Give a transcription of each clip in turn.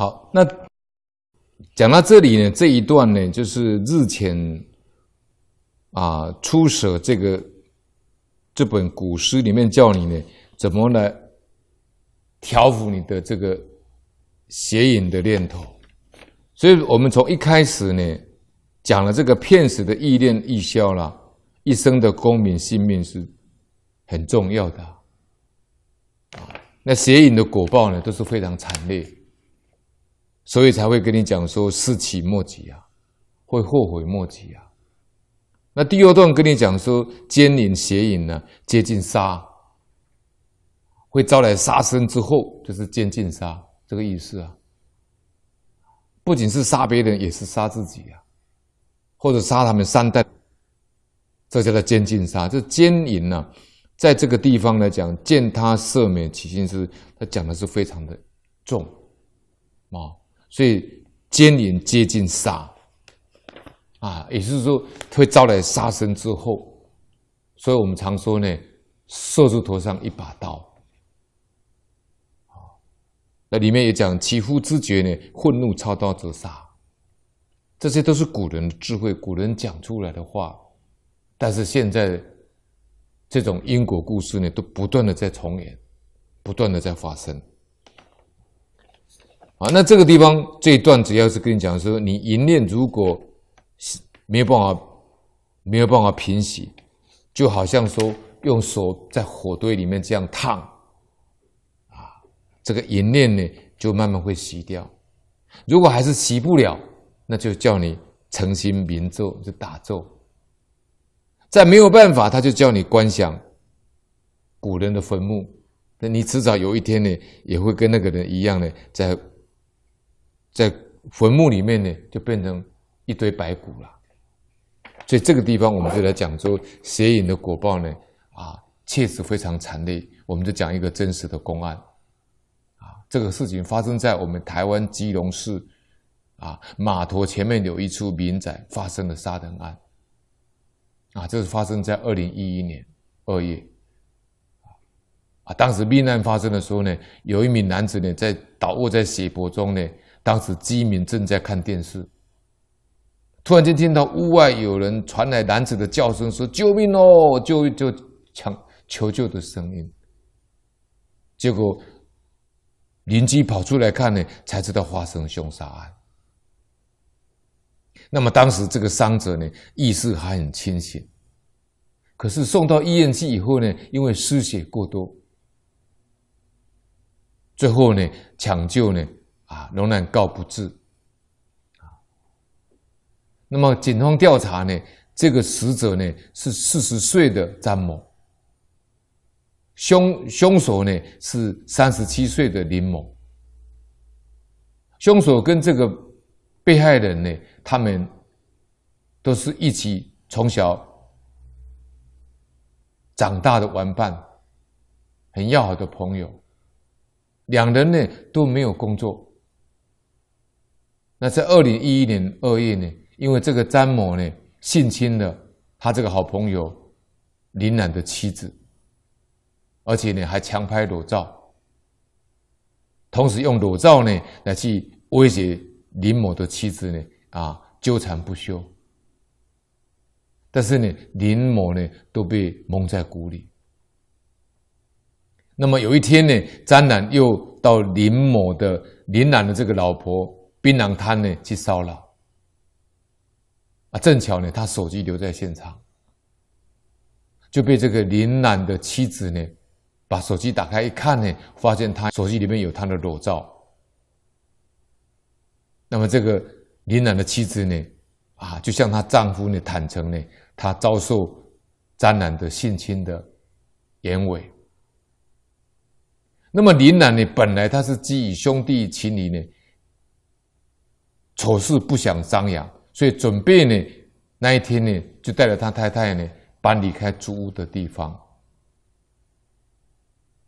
好，那讲到这里呢，这一段呢，就是日前啊出舍这个这本古诗里面叫你呢怎么来调伏你的这个邪淫的念头。所以，我们从一开始呢讲了这个骗死的意念易消了，一生的功名性命是很重要的啊。那邪淫的果报呢都是非常惨烈。所以才会跟你讲说事起莫及啊，会后悔莫及啊。那第二段跟你讲说奸淫邪淫呢，接近杀，会招来杀身之祸，就是奸禁杀这个意思啊。不仅是杀别人，也是杀自己啊，或者杀他们三代，这叫“做奸禁杀”。这奸淫呢，在这个地方来讲，见他赦免起心是，他讲的是非常的重，啊。所以，奸淫接近杀，啊，也就是说会招来杀身之祸。所以我们常说呢，瘦子头上一把刀。啊，那里面也讲起夫知觉呢，愤怒操刀则杀，这些都是古人的智慧，古人讲出来的话。但是现在，这种因果故事呢，都不断的在重演，不断的在发生。啊，那这个地方这一段主要是跟你讲说，你淫念如果没有办法没有办法平息，就好像说用手在火堆里面这样烫，啊，这个淫念呢就慢慢会熄掉。如果还是熄不了，那就叫你诚心明咒就打咒。再没有办法，他就叫你观想古人的坟墓，那你迟早有一天呢，也会跟那个人一样呢，在。在坟墓里面呢，就变成一堆白骨了。所以这个地方，我们就来讲说邪淫的果报呢，啊，确实非常惨烈。我们就讲一个真实的公案，啊，这个事情发生在我们台湾基隆市，啊，码头前面有一处民宅发生了杀人案，啊，这是发生在二零一一年二月，啊，当时命案发生的时候呢，有一名男子呢在倒卧在血泊中呢。当时居民正在看电视，突然间听到屋外有人传来男子的叫声，说：“救命哦，救救！”抢求救的声音。结果邻居跑出来看呢，才知道发生凶杀案。那么当时这个伤者呢，意识还很清醒，可是送到医院去以后呢，因为失血过多，最后呢，抢救呢。啊，仍然告不治。啊，那么警方调查呢，这个死者呢是四十岁的张某，凶凶手呢是三十七岁的林某。凶手跟这个被害人呢，他们都是一起从小长大的玩伴，很要好的朋友，两人呢都没有工作。那在二零一一年二月呢，因为这个詹某呢性侵了他这个好朋友林然的妻子，而且呢还强拍裸照，同时用裸照呢来去威胁林某的妻子呢啊纠缠不休。但是呢林某呢都被蒙在鼓里。那么有一天呢，张楠又到林某的林楠的这个老婆。槟榔摊呢去骚扰，啊，正巧呢，他手机留在现场，就被这个林楠的妻子呢，把手机打开一看呢，发现他手机里面有他的裸照。那么这个林楠的妻子呢，啊，就向她丈夫呢坦诚呢，她遭受沾染的性侵的言伟。那么林楠呢，本来他是基于兄弟情谊呢。丑事不想张扬，所以准备呢，那一天呢，就带着他太太呢，搬离开租屋的地方。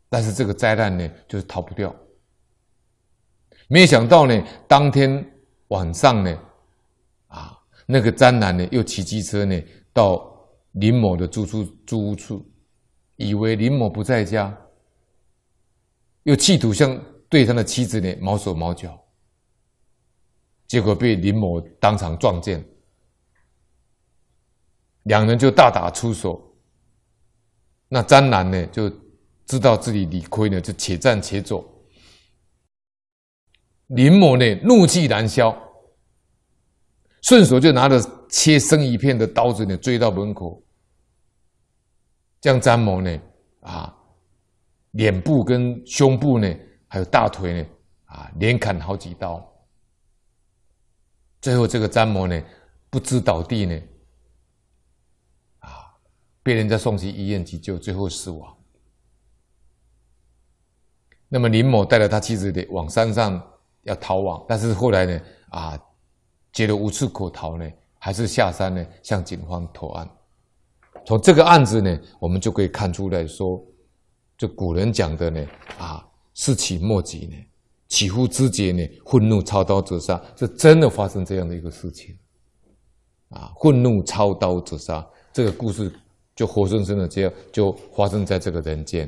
但是这个灾难呢，就是逃不掉。没想到呢，当天晚上呢，啊，那个渣男呢，又骑机车呢，到林某的租出租屋处，以为林某不在家，又企图想对他的妻子呢，毛手毛脚。结果被林某当场撞见，两人就大打出手。那詹楠呢，就知道自己理亏呢，就且战且走。林某呢，怒气难消，顺手就拿着切生鱼片的刀子呢，追到门口，将詹某呢，啊，脸部、跟胸部呢，还有大腿呢，啊，连砍好几刀。最后，这个詹某呢，不知倒地呢，啊，被人家送去医院急救，最后死亡。那么林某带着他妻子的往山上要逃亡，但是后来呢，啊，觉得无处可逃呢，还是下山呢向警方投案。从这个案子呢，我们就可以看出来说，就古人讲的呢，啊，事其莫急呢。起乎之间呢，愤怒操刀自杀，这真的发生这样的一个事情，啊，愤怒操刀自杀，这个故事就活生生的这样就发生在这个人间。